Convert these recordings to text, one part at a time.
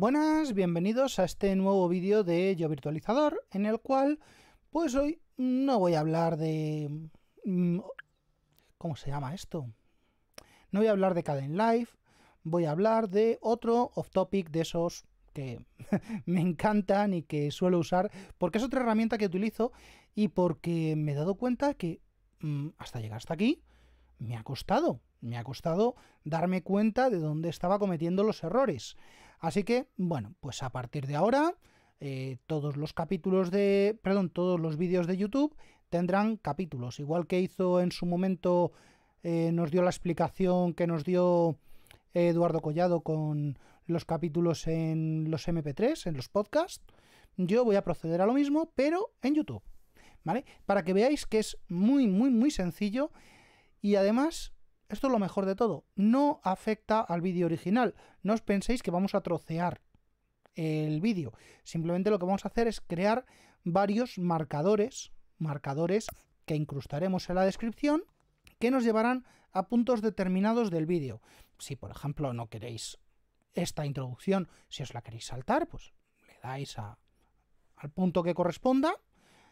Buenas, bienvenidos a este nuevo vídeo de Yo Virtualizador, en el cual, pues hoy no voy a hablar de... Mm, ¿Cómo se llama esto? No voy a hablar de Caden Life, voy a hablar de otro off-topic de esos que me encantan y que suelo usar, porque es otra herramienta que utilizo y porque me he dado cuenta que mm, hasta llegar hasta aquí me ha costado, me ha costado darme cuenta de dónde estaba cometiendo los errores. Así que, bueno, pues a partir de ahora, eh, todos los capítulos de. Perdón, todos los vídeos de YouTube tendrán capítulos. Igual que hizo en su momento. Eh, nos dio la explicación que nos dio eh, Eduardo Collado con los capítulos en los MP3, en los podcasts. Yo voy a proceder a lo mismo, pero en YouTube. ¿Vale? Para que veáis que es muy, muy, muy sencillo. Y además, esto es lo mejor de todo, no afecta al vídeo original. No os penséis que vamos a trocear el vídeo. Simplemente lo que vamos a hacer es crear varios marcadores, marcadores que incrustaremos en la descripción, que nos llevarán a puntos determinados del vídeo. Si, por ejemplo, no queréis esta introducción, si os la queréis saltar, pues le dais al punto que corresponda.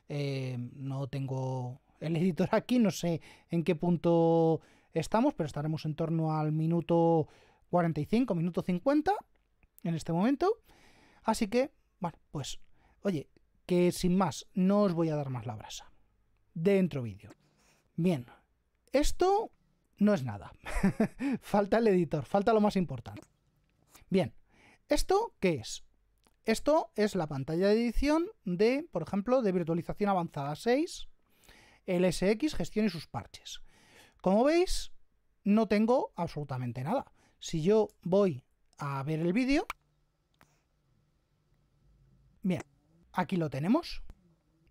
Eh, no tengo el editor aquí, no sé en qué punto estamos, pero estaremos en torno al minuto 45, minuto 50 en este momento. Así que, bueno, pues, oye, que sin más, no os voy a dar más la brasa. Dentro vídeo. Bien, esto no es nada. falta el editor, falta lo más importante. Bien, ¿esto qué es? Esto es la pantalla de edición de, por ejemplo, de virtualización avanzada 6, LSX, gestión y sus parches. Como veis, no tengo absolutamente nada. Si yo voy a ver el vídeo... Bien, aquí lo tenemos.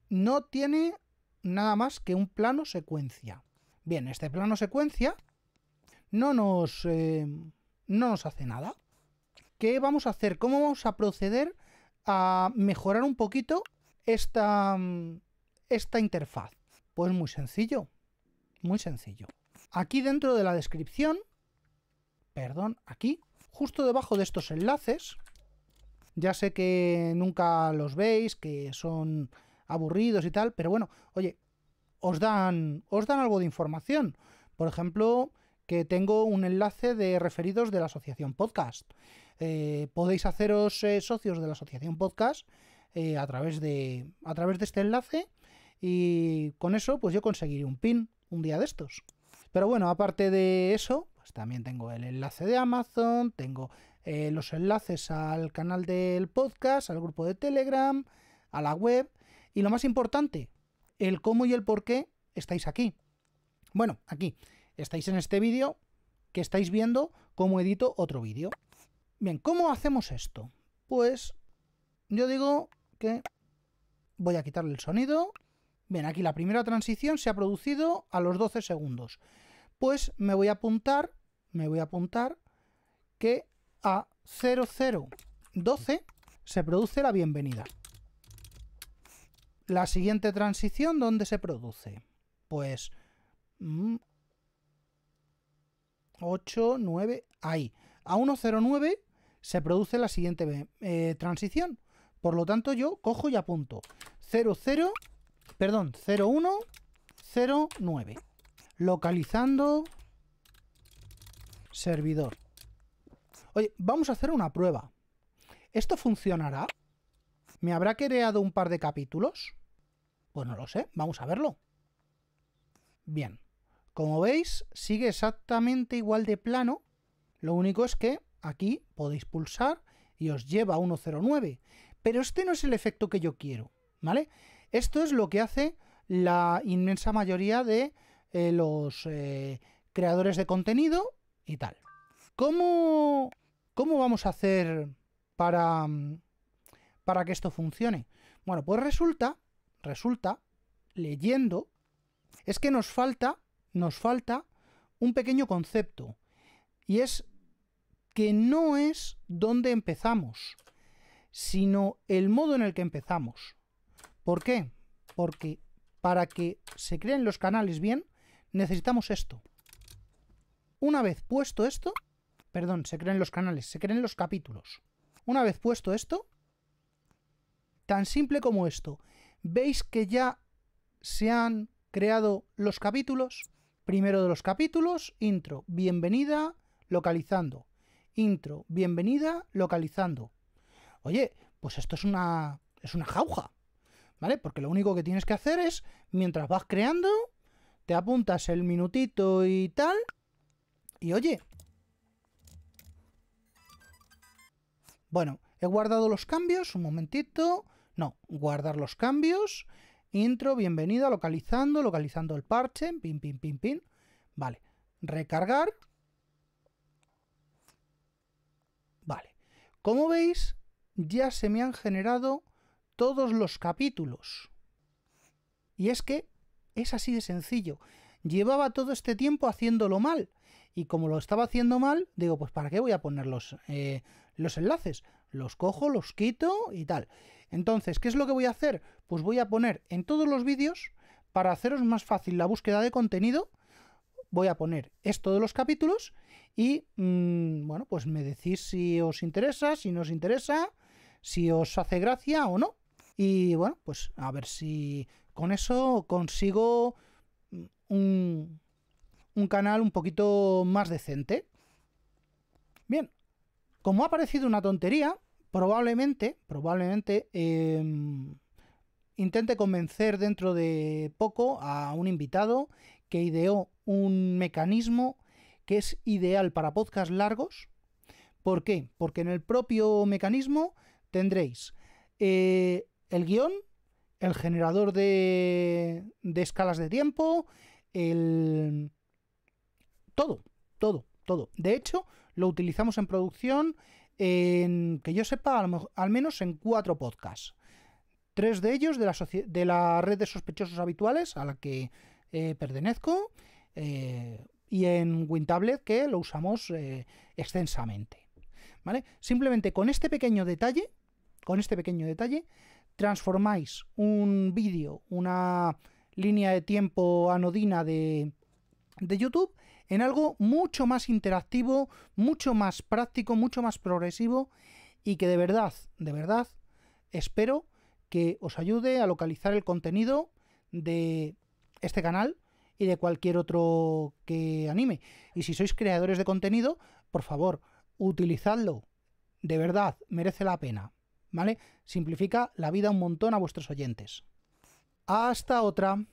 No tiene nada más que un plano secuencia. Bien, este plano secuencia no nos, eh, no nos hace nada. ¿Qué vamos a hacer? ¿Cómo vamos a proceder a mejorar un poquito esta, mm, esta interfaz? Pues muy sencillo, muy sencillo. Aquí dentro de la descripción, perdón, aquí, justo debajo de estos enlaces, ya sé que nunca los veis, que son aburridos y tal, pero bueno, oye, os dan, os dan algo de información. Por ejemplo, que tengo un enlace de referidos de la Asociación Podcast. Eh, podéis haceros eh, socios de la Asociación Podcast eh, a, través de, a través de este enlace y con eso pues yo conseguiré un pin un día de estos. Pero bueno, aparte de eso, pues también tengo el enlace de Amazon, tengo eh, los enlaces al canal del podcast, al grupo de Telegram, a la web y lo más importante, el cómo y el por qué estáis aquí. Bueno, aquí estáis en este vídeo que estáis viendo cómo edito otro vídeo. Bien, ¿cómo hacemos esto? Pues yo digo que voy a quitarle el sonido. Bien, aquí la primera transición se ha producido a los 12 segundos pues me voy a apuntar, me voy a apuntar que a 0012 se produce la bienvenida. La siguiente transición, ¿dónde se produce? Pues 8, mm, 9, ahí. A 109 se produce la siguiente eh, transición. Por lo tanto, yo cojo y apunto 00, perdón, 0109. Localizando servidor. Oye, vamos a hacer una prueba. ¿Esto funcionará? ¿Me habrá creado un par de capítulos? Pues no lo sé, vamos a verlo. Bien, como veis, sigue exactamente igual de plano. Lo único es que aquí podéis pulsar y os lleva a 109. Pero este no es el efecto que yo quiero, ¿vale? Esto es lo que hace la inmensa mayoría de eh, los eh, creadores de contenido y tal. ¿Cómo, ¿Cómo vamos a hacer para, para que esto funcione? Bueno, pues resulta, resulta, leyendo, es que nos falta, nos falta un pequeño concepto. Y es que no es donde empezamos, sino el modo en el que empezamos. ¿Por qué? Porque para que se creen los canales bien, necesitamos esto. Una vez puesto esto, perdón, se creen los canales, se creen los capítulos. Una vez puesto esto, tan simple como esto, veis que ya se han creado los capítulos. Primero de los capítulos, intro, bienvenida, localizando. Intro, bienvenida, localizando. Oye, pues esto es una, es una jauja, ¿vale? Porque lo único que tienes que hacer es, mientras vas creando, te apuntas el minutito y tal. Y oye. Bueno, he guardado los cambios, un momentito. No, guardar los cambios. Intro, bienvenida, localizando, localizando el parche. Pin, pin, pin, pin. Vale, recargar. Vale. Como veis, ya se me han generado todos los capítulos. Y es que es así de sencillo. Llevaba todo este tiempo haciéndolo mal. Y como lo estaba haciendo mal, digo, pues ¿para qué voy a poner los, eh, los enlaces? Los cojo, los quito y tal. Entonces, ¿qué es lo que voy a hacer? Pues voy a poner en todos los vídeos, para haceros más fácil la búsqueda de contenido, voy a poner esto de los capítulos y, mm, bueno, pues me decís si os interesa, si no os interesa, si os hace gracia o no. Y bueno, pues a ver si con eso consigo mm, un, canal un poquito más decente. Bien, como ha parecido una tontería, probablemente, probablemente em, intente convencer dentro de poco a un invitado que ideó un mecanismo que es ideal para podcast largos. ¿Por qué? Porque en el propio mecanismo tendréis eh, el guión, el generador de, escalas de tiempo, el... Todo, todo, todo. De hecho, lo utilizamos en producción, en, que yo sepa, al, menos en cuatro podcasts. Tres de ellos de la, red de sospechosos habituales a la que eh, pertenezco eh, y en WinTablet que lo usamos eh, extensamente. ¿Vale? Simplemente con este pequeño detalle, con este pequeño detalle, transformáis un vídeo, una línea de tiempo anodina de, de YouTube, en algo mucho más interactivo, mucho más práctico, mucho más progresivo y que de verdad, de verdad, espero que os ayude a localizar el contenido de este canal y de cualquier otro que anime. Y si sois creadores de contenido, por favor, utilizadlo. De verdad, merece la pena. ¿vale? Simplifica la vida un montón a vuestros oyentes. Hasta otra.